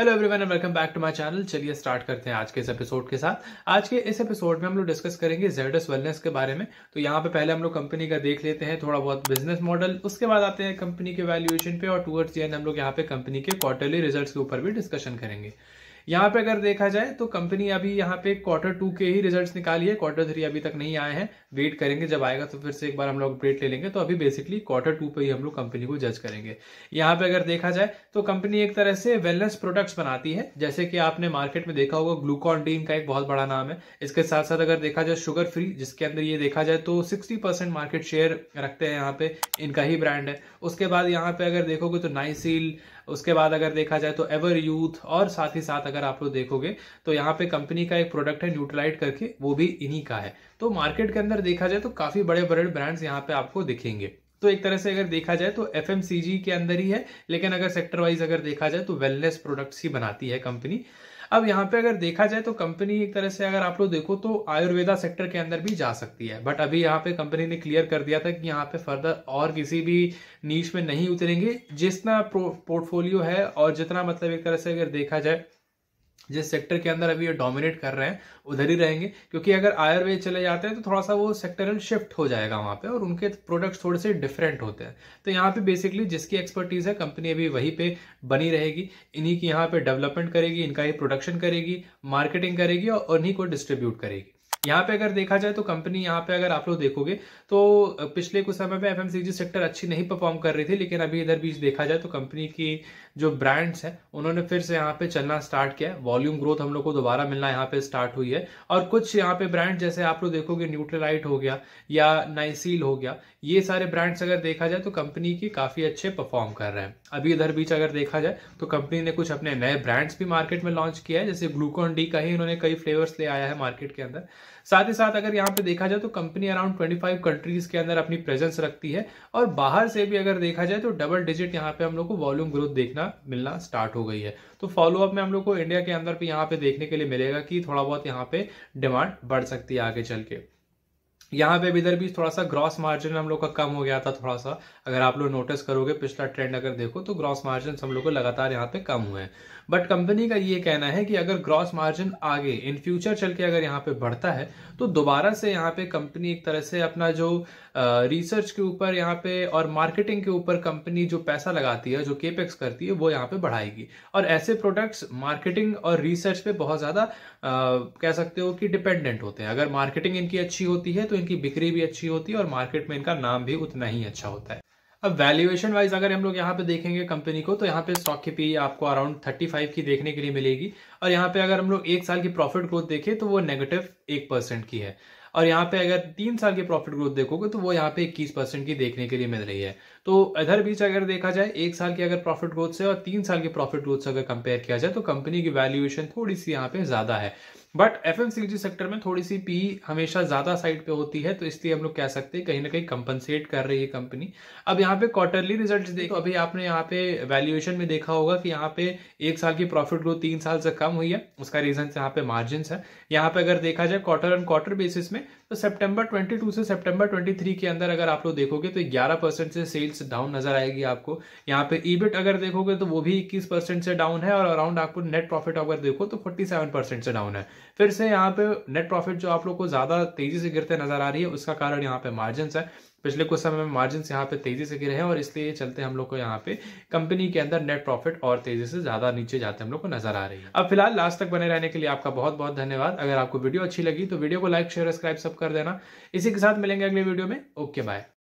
hello everyone and welcome back to my channel चलिए start करते हैं आज के इस एपिसोड के साथ आज के इस एपिसोड में हम लोग डिस्कस करेंगे जेडस वेलनेस के बारे में तो यहाँ पे पहले हम लोग कंपनी का देख लेते हैं थोड़ा बहुत बिजनेस मॉडल उसके बाद आते हैं कंपनी के वैल्यूएशन पे और टूवर्ड्स एंड हम लोग यहाँ पे कंपनी के क्वार्टरली रिजल्ट के ऊपर भी डिस्कशन करेंगे यहाँ पे अगर देखा जाए तो कंपनी अभी यहाँ पे क्वार्टर टू के ही रिजल्ट्स निकाली है क्वार्टर थ्री अभी तक नहीं आए हैं वेट करेंगे जब आएगा तो फिर से एक बार हम लोग अपडेट ले लेंगे तो अभी बेसिकली क्वार्टर टू पे ही हम लोग कंपनी को जज करेंगे यहाँ पे अगर देखा जाए तो कंपनी एक तरह से वेलनेस प्रोडक्ट्स बनाती है जैसे कि आपने मार्केट में देखा होगा ग्लूकॉन डीन का एक बहुत बड़ा नाम है इसके साथ साथ अगर देखा जाए शुगर फ्री जिसके अंदर ये देखा जाए तो सिक्सटी परसेंट मार्केट शेयर रखते हैं यहाँ पे इनका ही ब्रांड है उसके बाद यहाँ पे अगर देखोगे तो नाइसिल उसके बाद अगर देखा जाए तो एवर यूथ और साथ ही साथ अगर आप लोग देखोगे तो यहाँ पे कंपनी का एक प्रोडक्ट है न्यूट्रलाइट करके वो भी इन्हीं का है तो मार्केट के अंदर देखा जाए तो काफी बड़े बड़े ब्रांड्स यहाँ पे आपको दिखेंगे तो एक तरह से अगर देखा जाए तो एफ के अंदर ही है लेकिन अगर सेक्टर वाइज अगर देखा जाए तो वेलनेस प्रोडक्ट्स ही बनाती है कंपनी अब यहाँ पे अगर देखा जाए तो कंपनी एक तरह से अगर आप लोग देखो तो आयुर्वेदा सेक्टर के अंदर भी जा सकती है बट अभी यहाँ पे कंपनी ने क्लियर कर दिया था कि यहाँ पे फर्दर और किसी भी नीच में नहीं उतरेंगे जितना पोर्टफोलियो है और जितना मतलब एक तरह से अगर देखा जाए जिस सेक्टर के अंदर अभी ये डोमिनेट कर रहे हैं उधर ही रहेंगे क्योंकि अगर आयुर्वेद चले जाते हैं तो थोड़ा सा वो सेक्टरल शिफ्ट हो जाएगा वहाँ पे और उनके प्रोडक्ट्स थोड़े से डिफरेंट होते हैं तो यहाँ पे बेसिकली जिसकी एक्सपर्टीज़ है कंपनी अभी वहीं पे बनी रहेगी इन्हीं की यहाँ पे डेवलपमेंट करेगी इनका ही प्रोडक्शन करेगी मार्केटिंग करेगी और उन्हीं को डिस्ट्रीब्यूट करेगी यहाँ पे अगर देखा जाए तो कंपनी यहाँ पे अगर आप लोग देखोगे तो पिछले कुछ समय में एफ सेक्टर अच्छी नहीं परफॉर्म कर रही थी लेकिन अभी इधर बीच देखा जाए तो कंपनी की जो ब्रांड्स हैं उन्होंने फिर से यहाँ पे चलना स्टार्ट किया वॉल्यूम ग्रोथ हम लोग को दोबारा मिलना यहाँ पे स्टार्ट हुई है और कुछ यहाँ पे ब्रांड जैसे आप लोग देखोगे न्यूट्रलाइट हो गया या नाइसील हो गया ये सारे ब्रांड्स अगर देखा जाए तो कंपनी की काफी अच्छे परफॉर्म कर रहे हैं अभी इधर बीच अगर देखा जाए तो कंपनी ने कुछ अपने नए ब्रांड्स भी मार्केट में लॉन्च किया है जैसे ग्लूकॉन डी का ही इन्होंने कई फ्लेवर्स ले आया है मार्केट के अंदर साथ ही साथ अगर यहाँ पे देखा जाए तो कंपनी अराउंड 25 कंट्रीज के अंदर अपनी प्रेजेंस रखती है और बाहर से भी अगर देखा जाए तो डबल डिजिट यहाँ पे हम लोग को वॉल्यूम ग्रोथ देखना मिलना स्टार्ट हो गई है तो फॉलोअप में हम लोग को इंडिया के अंदर भी यहाँ पे देखने के लिए मिलेगा कि थोड़ा बहुत यहाँ पे डिमांड बढ़ सकती है आगे चल के यहाँ पे इधर भी थोड़ा सा ग्रॉस मार्जिन हम लोग का कम हो गया था थोड़ा सा अगर आप लोग नोटिस करोगे पिछला ट्रेंड अगर देखो तो ग्रॉस मार्जिन हम लोग को लगातार यहाँ पे कम हुए हैं बट कंपनी का ये कहना है कि अगर ग्रॉस मार्जिन आगे इन फ्यूचर चल के अगर यहाँ पे बढ़ता है तो दोबारा से यहाँ पे कंपनी एक तरह से अपना जो रिसर्च के ऊपर यहाँ पे और मार्केटिंग के ऊपर कंपनी जो पैसा लगाती है जो केपेक्स करती है वो यहाँ पे बढ़ाएगी और ऐसे प्रोडक्ट्स मार्केटिंग और रिसर्च पे बहुत ज़्यादा कह सकते हो कि डिपेंडेंट होते हैं अगर मार्केटिंग इनकी अच्छी होती है तो इनकी बिक्री भी अच्छी होती है और मार्केट में इनका नाम भी उतना ही अच्छा होता है अब वैल्यूएशन वाइज अगर हम लोग यहाँ पे देखेंगे कंपनी को तो यहाँ पे स्टॉक की पी आपको अराउंड 35 की देखने के लिए मिलेगी और यहाँ पे अगर हम लोग एक साल की प्रॉफिट ग्रोथ देखें तो वो नेगेटिव एक परसेंट की है और यहाँ पे अगर तीन साल की प्रॉफिट ग्रोथ देखोगे तो वो यहाँ पे इक्कीस परसेंट की देखने के लिए मिल रही है तो इधर बीच अगर देखा जाए एक साल की अगर प्रॉफिट ग्रोथ से और तीन साल की प्रॉफिट ग्रोथ से अगर कंपेयर किया जाए तो कंपनी की वैल्यूएशन थोड़ी सी यहाँ पे ज्यादा है बट एफ सेक्टर में थोड़ी सी पी हमेशा ज़्यादा साइड पे होती है तो इसलिए हम लोग कह सकते हैं कहीं ना कहीं कंपनसेट कर रही है कंपनी अब यहाँ पे क्वार्टरली रिजल्ट देखो अभी आपने यहाँ पे वैल्यूएशन में देखा होगा कि यहाँ पे एक साल की प्रॉफिट ग्रोथ तीन साल से कम हुई है उसका रीजन यहाँ पे मार्जिन है यहाँ पे अगर देखा जाए क्वार्टर एंड क्वार्टर बेसिस में तो सितंबर 22 से सितंबर 23 के अंदर अगर आप लोग देखोगे तो 11 परसेंट से सेल्स डाउन नजर आएगी आपको यहाँ पे ईबिट अगर देखोगे तो वो भी 21 परसेंट से डाउन है और अराउंड आपको नेट प्रॉफिट अगर देखो तो 47 परसेंट से डाउन है फिर से यहाँ पे नेट प्रॉफिट जो आप लोग को ज़्यादा तेजी से गिरते नजर आ रही है उसका कारण यहाँ पे मार्जिन है पिछले कुछ समय में मार्जिन यहाँ पे तेज़ी से गिरे हैं और इसलिए चलते हम लोग को यहाँ पे कंपनी के अंदर नेट प्रॉफिट और तेज़ी से ज़्यादा नीचे जाते हम लोग को नजर आ रही है अब फिलहाल लास्ट तक बने रहने के लिए आपका बहुत बहुत धन्यवाद अगर आपको वीडियो अच्छी लगी तो वीडियो को लाइक शेयर सब्सक्राइब सब कर देना इसी के साथ मिलेंगे अगले वीडियो में ओके बाय